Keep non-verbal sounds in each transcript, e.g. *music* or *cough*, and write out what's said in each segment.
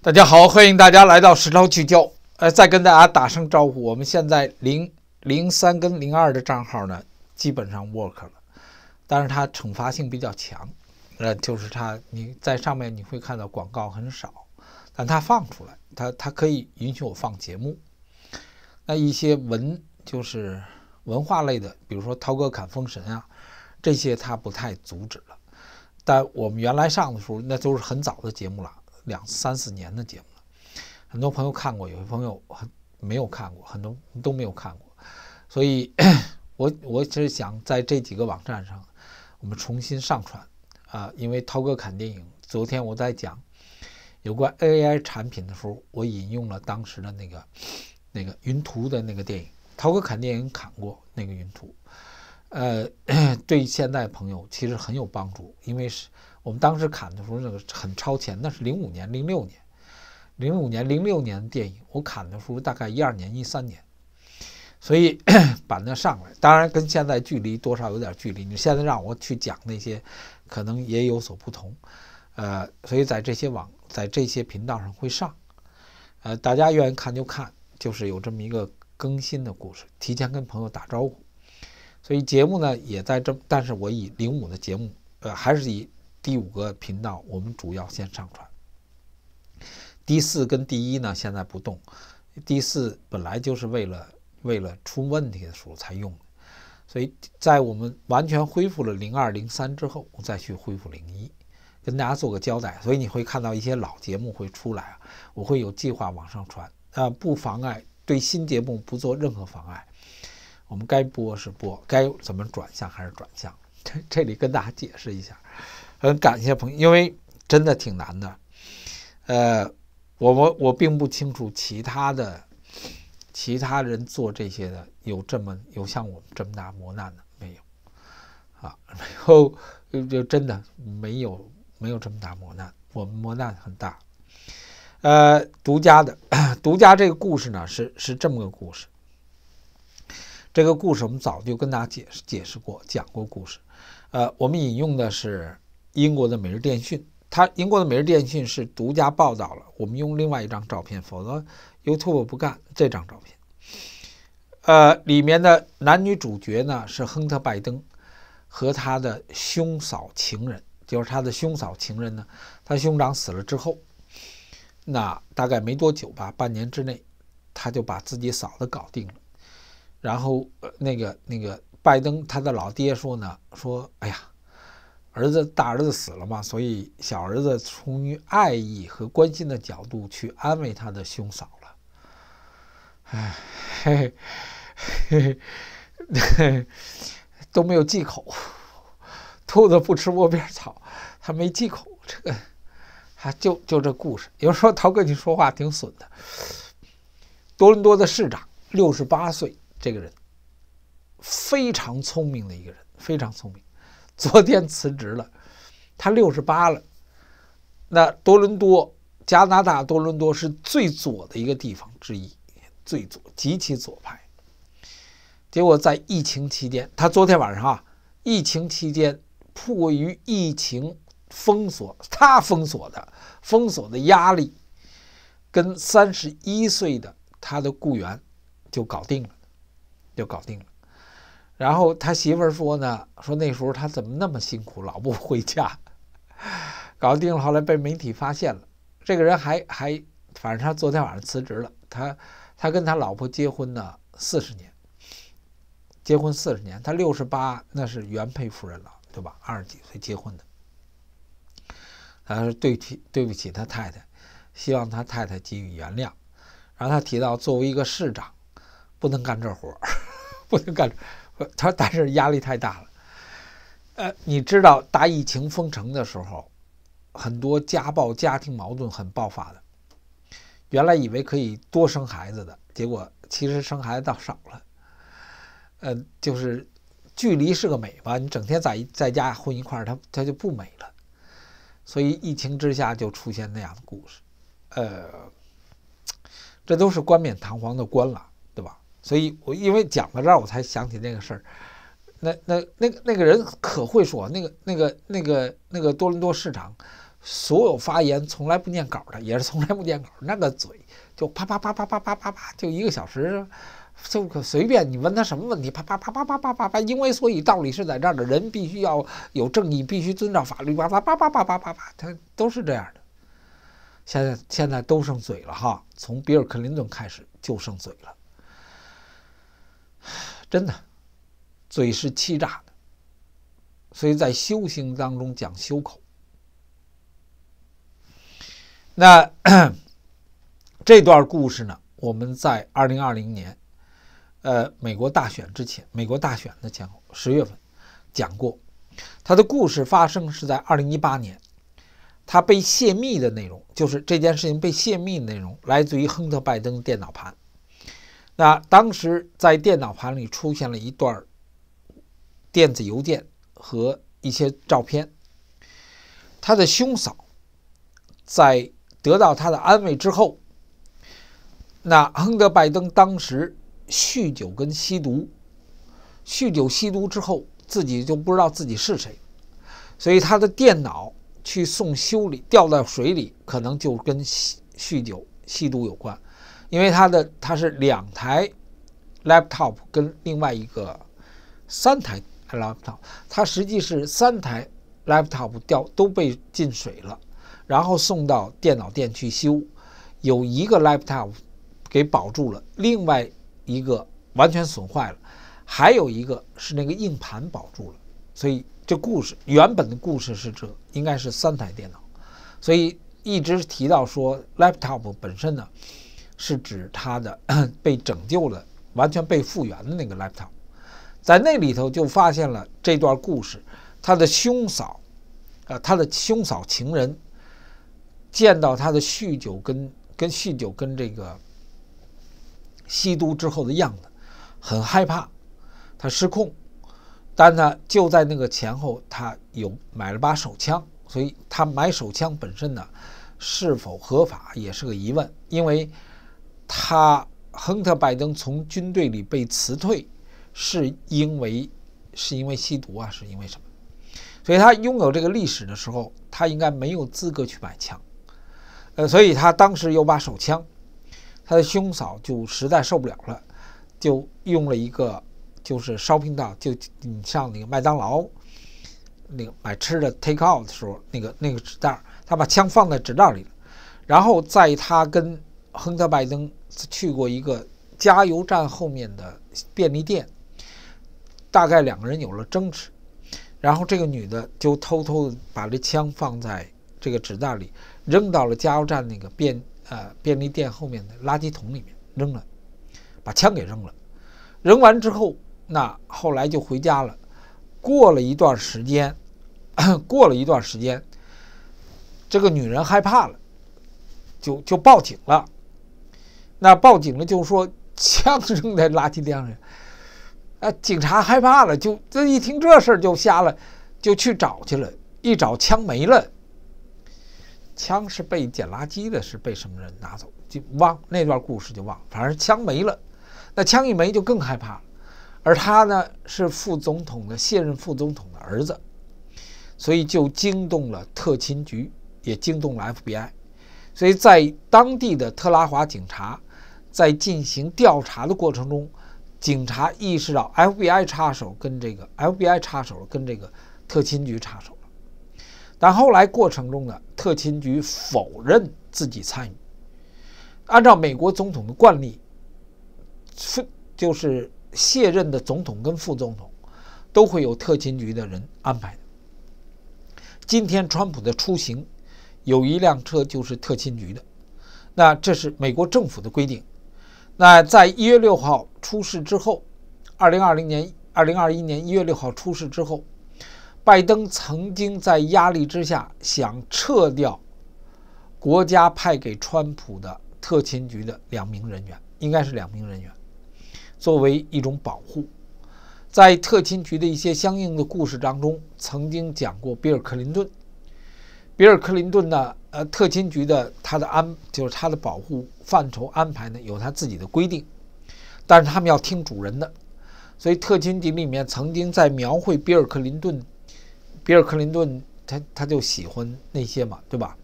大家好，欢迎大家来到石头聚焦。呃，再跟大家打声招呼，我们现在零零三跟零二的账号呢，基本上 work 了，但是它惩罚性比较强，呃，就是它你在上面你会看到广告很少，但它放出来，它它可以允许我放节目。那一些文就是文化类的，比如说涛哥侃封神啊，这些它不太阻止了。但我们原来上的时候，那都是很早的节目了。两三四年的节目了，很多朋友看过，有些朋友没有看过，很多都没有看过，所以 *clears throat* 我我是想在这几个网站上我们重新上传啊，因为涛哥侃电影，昨天我在讲有关 AI 产品的时候，我引用了当时的那个那个云图的那个电影，涛哥侃电影侃过那个云图，呃，*clears throat* 对现在朋友其实很有帮助，因为是。我们当时砍的时候，那个很超前，那是零五年、零六年，零五年、零六年电影。我砍的时候大概一二年、一三年，所以 *coughs* 把那上来。当然跟现在距离多少有点距离。你现在让我去讲那些，可能也有所不同。呃，所以在这些网、在这些频道上会上。呃，大家愿意看就看，就是有这么一个更新的故事，提前跟朋友打招呼。所以节目呢也在这，但是我以零五的节目，呃，还是以。第五个频道，我们主要先上传。第四跟第一呢，现在不动。第四本来就是为了为了出问题的时候才用的，所以在我们完全恢复了零二零三之后，我再去恢复零一，跟大家做个交代。所以你会看到一些老节目会出来啊，我会有计划往上传啊，不妨碍对新节目不做任何妨碍。我们该播是播，该怎么转向还是转向。这这里跟大家解释一下。很感谢朋友，因为真的挺难的。呃，我我我并不清楚其他的其他人做这些的有这么有像我们这么大磨难的没有啊，没有就 *laughs* 就真的没有没有这么大磨难，我们磨难很大。呃，独家的 *clears throat* 独家这个故事呢是是这么个故事。这个故事我们早就跟大家解释解释过，讲过故事。呃，我们引用的是。英国的每日电讯，他英国的每日电讯是独家报道了。我们用另外一张照片，否则 YouTube 不干这张照片。呃，里面的男女主角呢是亨特·拜登和他的兄嫂情人，就是他的兄嫂情人呢。他兄长死了之后，那大概没多久吧，半年之内，他就把自己嫂子搞定了。然后那个那个拜登，他的老爹说呢，说：“哎呀。”儿子大儿子死了嘛，所以小儿子出于爱意和关心的角度去安慰他的兄嫂了。哎，嘿嘿，嘿嘿，嘿嘿，都没有忌口，兔子不吃窝边草，他没忌口。这个，还就就这故事。有时候涛哥你说话挺损的。多伦多的市长，六十八岁，这个人非常聪明的一个人，非常聪明。昨天辞职了，他六十八了。那多伦多，加拿大多伦多是最左的一个地方之一，最左，极其左派。结果在疫情期间，他昨天晚上啊，疫情期间迫于疫情封锁，他封锁的封锁的压力，跟三十一岁的他的雇员就搞定了，就搞定了。然后他媳妇儿说呢，说那时候他怎么那么辛苦，老不回家，*laughs* 搞定了。后来被媒体发现了，这个人还还，反正他昨天晚上辞职了。他他跟他老婆结婚呢四十年，结婚四十年，他六十八，那是原配夫人了，对吧？二十几岁结婚的，他说对不起，对不起他太太，希望他太太给予原谅。然后他提到，作为一个市长，不能干这活儿，*laughs* 不能干。呃，*laughs* 他说，但是压力太大了。呃，你知道，大疫情封城的时候，很多家暴、家庭矛盾很爆发的。原来以为可以多生孩子的，结果其实生孩子倒少了。呃，就是距离是个美吧？你整天在在家混一块儿，他就不美了。所以疫情之下就出现那样的故事。呃，这都是冠冕堂皇的官了，对吧？所以，我因为讲到这儿，我才想起那个事儿。那那那个那个人可会说，那个那个那个那个多伦多市长，所有发言从来不念稿的，也是从来不念稿。那个嘴就啪啪啪啪啪啪啪啪，就一个小时，就可随便你问他什么问题，啪啪啪啪啪啪啪啪。因为所以道理是在这儿的，人必须要有正义，必须遵照法律。啪啪啪啪啪啪啪，他都是这样的。现在现在都剩嘴了哈，从比尔克林顿开始就剩嘴了。真的，嘴是欺诈的，所以在修行当中讲修口。那 *clears throat* 这段故事呢？我们在二零二零年，呃，美国大选之前，美国大选的前后十月份讲过。他的故事发生是在二零一八年，他被泄密的内容，就是这件事情被泄密的内容，来自于亨特·拜登电脑盘。那当时在电脑盘里出现了一段电子邮件和一些照片，他的兄嫂在得到他的安慰之后，那亨德拜登当时酗酒跟吸毒，酗酒吸毒之后自己就不知道自己是谁，所以他的电脑去送修理掉到水里，可能就跟酗酒吸毒有关。因为它的它是两台，laptop 跟另外一个三台 laptop，它实际是三台 laptop 掉都被进水了，然后送到电脑店去修，有一个 laptop 给保住了，另外一个完全损坏了，还有一个是那个硬盘保住了，所以这故事原本的故事是这应该是三台电脑，所以一直提到说 laptop 本身呢。是指他的 *clears throat* 被拯救了、完全被复原的那个 laptop，在那里头就发现了这段故事。他的兄嫂，呃，他的兄嫂情人见到他的酗酒、跟跟酗酒、跟这个吸毒之后的样子，很害怕他失控。但他就在那个前后，他有买了把手枪，所以他买手枪本身呢，是否合法也是个疑问，因为。他亨特·拜登从军队里被辞退，是因为是因为吸毒啊？是因为什么？所以他拥有这个历史的时候，他应该没有资格去买枪。呃，所以他当时有把手枪，他的兄嫂就实在受不了了，就用了一个就是 shopping 就你上那个麦当劳那个买吃的 take out 的时候那个那个纸袋，他把枪放在纸袋里，然后在他跟亨特·拜登。去过一个加油站后面的便利店，大概两个人有了争执，然后这个女的就偷偷把这枪放在这个纸袋里，扔到了加油站那个便呃便利店后面的垃圾桶里面扔了，把枪给扔了。扔完之后，那后来就回家了。过了一段时间，过了一段时间，这个女人害怕了，就就报警了。那报警了就说枪扔在垃圾堆上啊，警察害怕了，就这一听这事儿就瞎了，就去找去了，一找枪没了，枪是被捡垃圾的是被什么人拿走就忘那段故事就忘，反正枪没了，那枪一没就更害怕，了。而他呢是副总统的现任副总统的儿子，所以就惊动了特勤局，也惊动了 FBI，所以在当地的特拉华警察。在进行调查的过程中，警察意识到 FBI 插手，跟这个 FBI 插手，跟这个特勤局插手了。但后来过程中呢，特勤局否认自己参与。按照美国总统的惯例，是就是卸任的总统跟副总统都会有特勤局的人安排。今天川普的出行有一辆车就是特勤局的，那这是美国政府的规定。那在一月六号出事之后，二零二零年、二零二一年一月六号出事之后，拜登曾经在压力之下想撤掉国家派给川普的特勤局的两名人员，应该是两名人员，作为一种保护，在特勤局的一些相应的故事当中，曾经讲过比尔·克林顿。比尔·克林顿呢？呃，特勤局的他的安就是他的保护范畴安排呢，有他自己的规定，但是他们要听主人的。所以特勤局里面曾经在描绘比尔·克林顿，比尔·克林顿他他就喜欢那些嘛，对吧？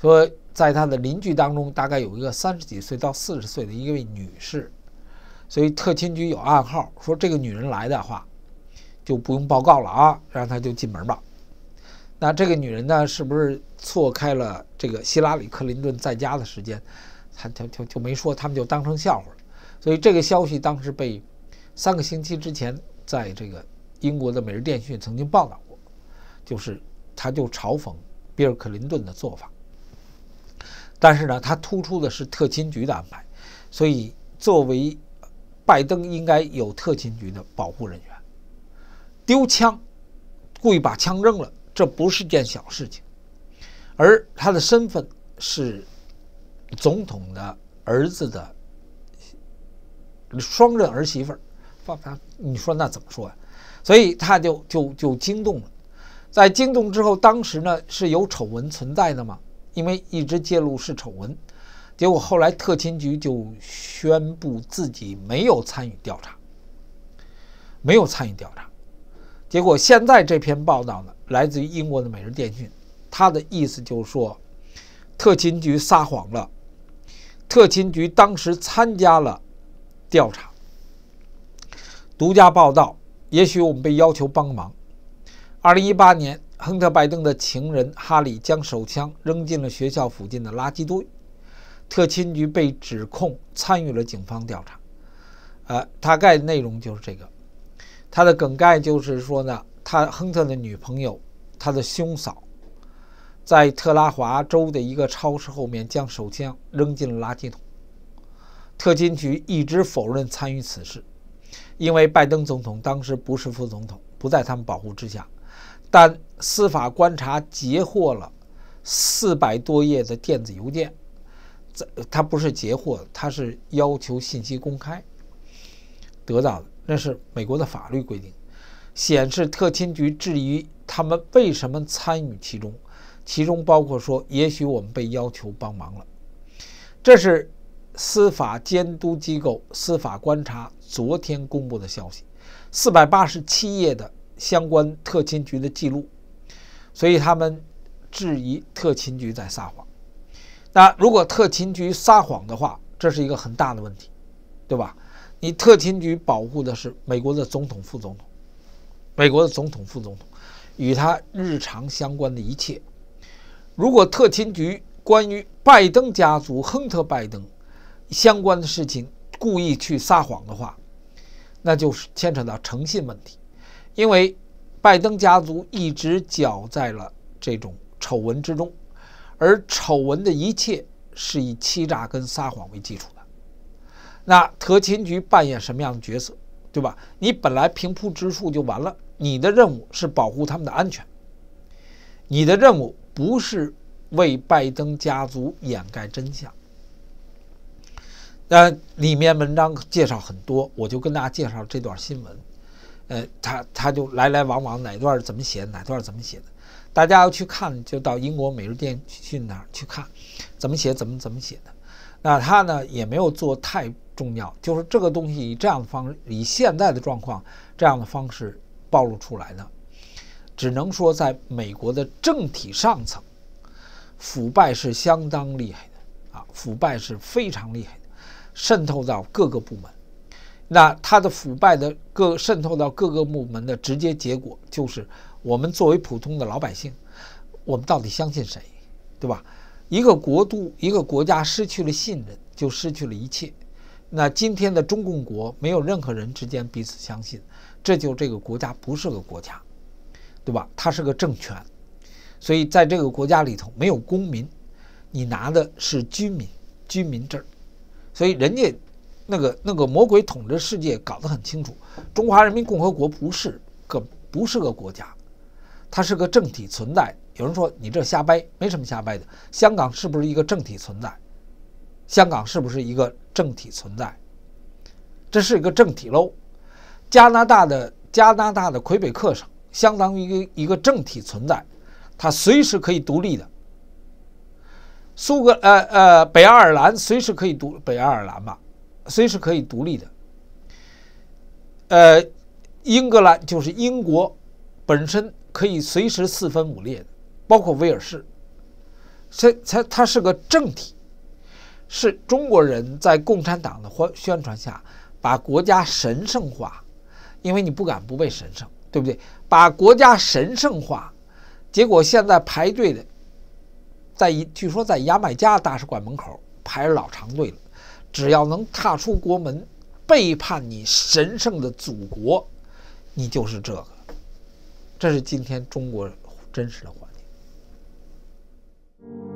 说在他的邻居当中，大概有一个三十几岁到四十岁的一位女士，所以特勤局有暗号，说这个女人来的话，就不用报告了啊，让她就进门吧。那这个女人呢，是不是错开了这个希拉里·克林顿在家的时间？她就就就没说，他们就当成笑话了。所以这个消息当时被三个星期之前，在这个英国的《每日电讯》曾经报道过，就是他就嘲讽比尔·克林顿的做法。但是呢，他突出的是特勤局的安排，所以作为拜登应该有特勤局的保护人员，丢枪，故意把枪扔了。这不是件小事情，而他的身份是总统的儿子的双任儿媳妇儿，放他，你说那怎么说呀？所以他就就就惊动了。在惊动之后，当时呢是有丑闻存在的嘛？因为一直揭露是丑闻，结果后来特勤局就宣布自己没有参与调查，没有参与调查。结果，现在这篇报道呢，来自于英国的《每日电讯》，他的意思就是说，特勤局撒谎了，特勤局当时参加了调查。独家报道，也许我们被要求帮忙。二零一八年，亨特·拜登的情人哈里将手枪扔进了学校附近的垃圾堆，特勤局被指控参与了警方调查。呃，大概内容就是这个。他的梗概就是说呢，他亨特的女朋友，他的兄嫂，在特拉华州的一个超市后面将手枪扔进了垃圾桶。特勤局一直否认参与此事，因为拜登总统当时不是副总统，不在他们保护之下。但司法观察截获了四百多页的电子邮件，在他不是截获，他是要求信息公开得到的。那是美国的法律规定，显示特勤局质疑他们为什么参与其中，其中包括说，也许我们被要求帮忙了。这是司法监督机构司法观察昨天公布的消息，四百八十七页的相关特勤局的记录，所以他们质疑特勤局在撒谎。那如果特勤局撒谎的话，这是一个很大的问题，对吧？你特勤局保护的是美国的总统、副总统，美国的总统、副总统与他日常相关的一切。如果特勤局关于拜登家族、亨特·拜登相关的事情故意去撒谎的话，那就是牵扯到诚信问题，因为拜登家族一直搅在了这种丑闻之中，而丑闻的一切是以欺诈跟撒谎为基础。那特勤局扮演什么样的角色，对吧？你本来平铺直述就完了，你的任务是保护他们的安全，你的任务不是为拜登家族掩盖真相。那里面文章介绍很多，我就跟大家介绍这段新闻。呃，他他就来来往往哪段怎么写，哪段怎么写的，大家要去看就到英国《每日电讯》那去看，怎么写怎么怎么写的。那他呢也没有做太。重要就是这个东西以这样的方，式，以现在的状况这样的方式暴露出来的，只能说在美国的政体上层，腐败是相当厉害的啊，腐败是非常厉害的，渗透到各个部门。那它的腐败的各渗透到各个部门的直接结果就是，我们作为普通的老百姓，我们到底相信谁，对吧？一个国度、一个国家失去了信任，就失去了一切。那今天的中共国没有任何人之间彼此相信，这就这个国家不是个国家，对吧？它是个政权，所以在这个国家里头没有公民，你拿的是居民居民证，所以人家那个那个魔鬼统治世界搞得很清楚，中华人民共和国不是个不是个国家，它是个政体存在。有人说你这瞎掰，没什么瞎掰的。香港是不是一个政体存在？香港是不是一个政体存在？这是一个政体喽。加拿大的加拿大的魁北克省相当于一个政体存在，它随时可以独立的。苏格呃呃北爱尔兰随时可以独北爱尔兰嘛，随时可以独立的。呃，英格兰就是英国本身可以随时四分五裂的，包括威尔士。这它它是个政体。是中国人在共产党的宣宣传下，把国家神圣化，因为你不敢不被神圣，对不对？把国家神圣化，结果现在排队的，在一据说在牙买加大使馆门口排着老长队了。只要能踏出国门，背叛你神圣的祖国，你就是这个。这是今天中国真实的环境。